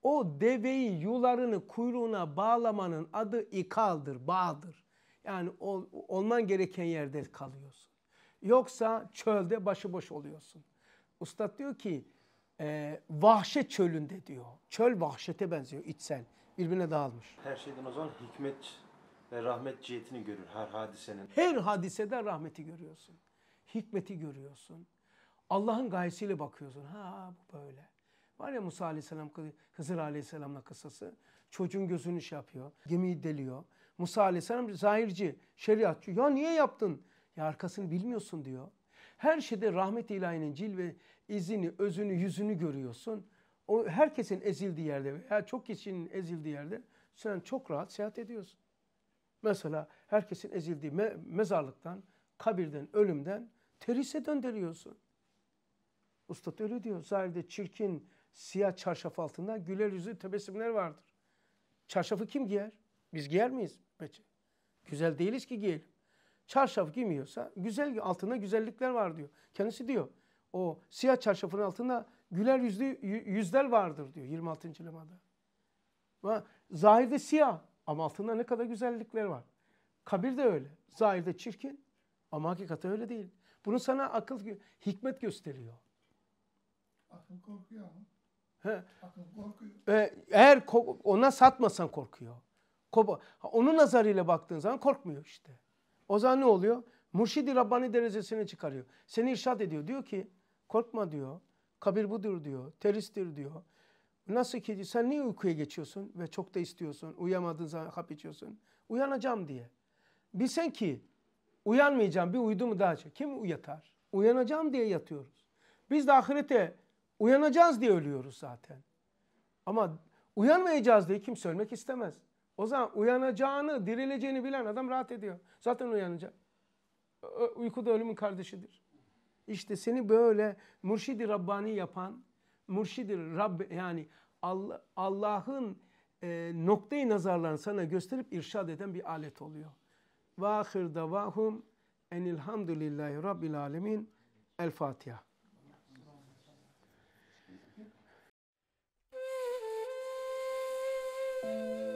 O deveyi yularını kuyruğuna bağlamanın adı ikaldır, bağdır. Yani ol, olman gereken yerde kalıyorsun. Yoksa çölde başıboş oluyorsun. Ustad diyor ki e, vahşet çölünde diyor. Çöl vahşete benziyor içsel. Birbirine dağılmış. Her şeyden o zaman hikmet ve rahmet cihetini görür her hadisenin. Her hadisede rahmeti görüyorsun. Hikmeti görüyorsun. Allah'ın gayesiyle bakıyorsun. Ha bu böyle. Var ya Musa Aleyhisselam, Hızır Aleyhisselam'la kısası. Çocuğun gözünü şey yapıyor. Gemiyi deliyor. Musa Aleyhisselam zahirci, şeriatçı. Ya niye yaptın? Ya arkasını bilmiyorsun diyor. Her şeyde rahmet ilahinin cil ve izini, özünü, yüzünü görüyorsun. O herkesin ezildiği yerde veya çok kişinin ezildiği yerde sen çok rahat seyahat ediyorsun. Mesela herkesin ezildiği me mezarlıktan, kabirden, ölümden terise döndürüyorsun. Ustad öyle diyor. Zahirde çirkin, siyah çarşaf altında güler yüzü tebessümler vardır. Çarşafı kim giyer? Biz giyer miyiz? Peki. Güzel değiliz ki giyelim. Çarşaf giymiyorsa güzel altında güzellikler var diyor. Kendisi diyor o siyah çarşafın altında güler yüzlü yüzler vardır diyor 26. lemada. zahirde siyah ama altında ne kadar güzellikler var. Kabir de öyle. Zahirde çirkin ama hakikate öyle değil. Bunu sana akıl, hikmet gösteriyor. Akıl korkuyor mu? korkuyor. eğer ona satmasan korkuyor. Onun nazarıyla baktığın zaman korkmuyor işte. O zaman ne oluyor? Murşidi Rabbani derecesine çıkarıyor. Seni irşat ediyor. Diyor ki korkma diyor. Kabir budur diyor. Teristir diyor. Nasıl ki sen niye uykuya geçiyorsun ve çok da istiyorsun. Uyuyamadığın zaman hap içiyorsun. Uyanacağım diye. Bilsen ki uyanmayacağım bir uyudu mu daha çok. Kim uyatar? Uyanacağım diye yatıyoruz. Biz de ahirete Uyanacağız diye ölüyoruz zaten. Ama uyanmayacağız diye kim söylemek istemez. O zaman uyanacağını, dirileceğini bilen adam rahat ediyor. Zaten uyanacak. Uyku da ölümün kardeşidir. İşte seni böyle mürşidi Rabbani yapan, mürşidi Rabb yani Allah'ın e, noktayı nazarlarını sana gösterip irşad eden bir alet oluyor. Vahir davahum enilhamdülillahi rabbil alemin. El Fatiha. Música